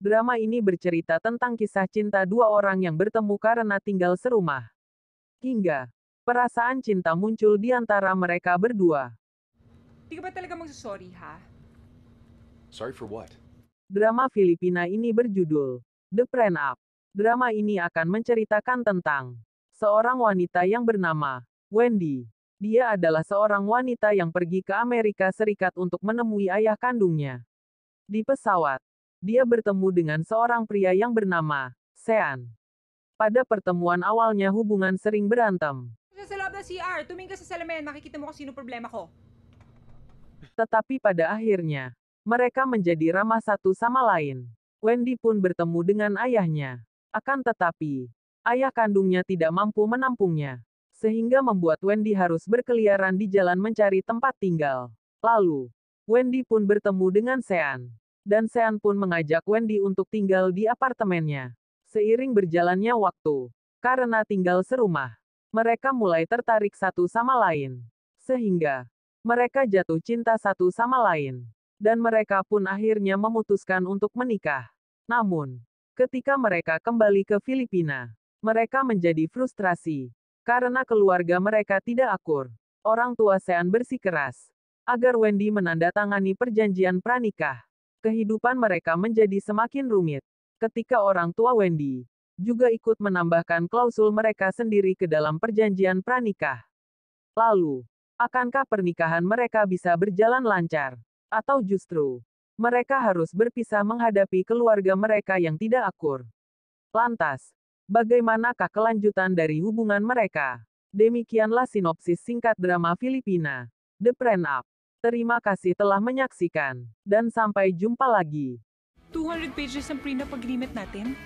Drama ini bercerita tentang kisah cinta dua orang yang bertemu karena tinggal serumah. Hingga perasaan cinta muncul di antara mereka berdua. Drama Filipina ini berjudul The Friend Up. Drama ini akan menceritakan tentang seorang wanita yang bernama Wendy. Dia adalah seorang wanita yang pergi ke Amerika Serikat untuk menemui ayah kandungnya. Di pesawat, dia bertemu dengan seorang pria yang bernama Sean. Pada pertemuan awalnya hubungan sering berantem. Tetapi pada akhirnya, mereka menjadi ramah satu sama lain. Wendy pun bertemu dengan ayahnya. Akan tetapi, ayah kandungnya tidak mampu menampungnya. Sehingga membuat Wendy harus berkeliaran di jalan mencari tempat tinggal. Lalu, Wendy pun bertemu dengan Sean dan Sean pun mengajak Wendy untuk tinggal di apartemennya. Seiring berjalannya waktu, karena tinggal serumah, mereka mulai tertarik satu sama lain. Sehingga, mereka jatuh cinta satu sama lain. Dan mereka pun akhirnya memutuskan untuk menikah. Namun, ketika mereka kembali ke Filipina, mereka menjadi frustrasi. Karena keluarga mereka tidak akur. Orang tua Sean bersikeras agar Wendy menandatangani perjanjian pranikah kehidupan mereka menjadi semakin rumit. Ketika orang tua Wendy juga ikut menambahkan klausul mereka sendiri ke dalam perjanjian pranikah. Lalu, akankah pernikahan mereka bisa berjalan lancar? Atau justru, mereka harus berpisah menghadapi keluarga mereka yang tidak akur? Lantas, bagaimanakah kelanjutan dari hubungan mereka? Demikianlah sinopsis singkat drama Filipina, The Prenup. Terima kasih telah menyaksikan, dan sampai jumpa lagi. 200 pages ang prenup agreement natin?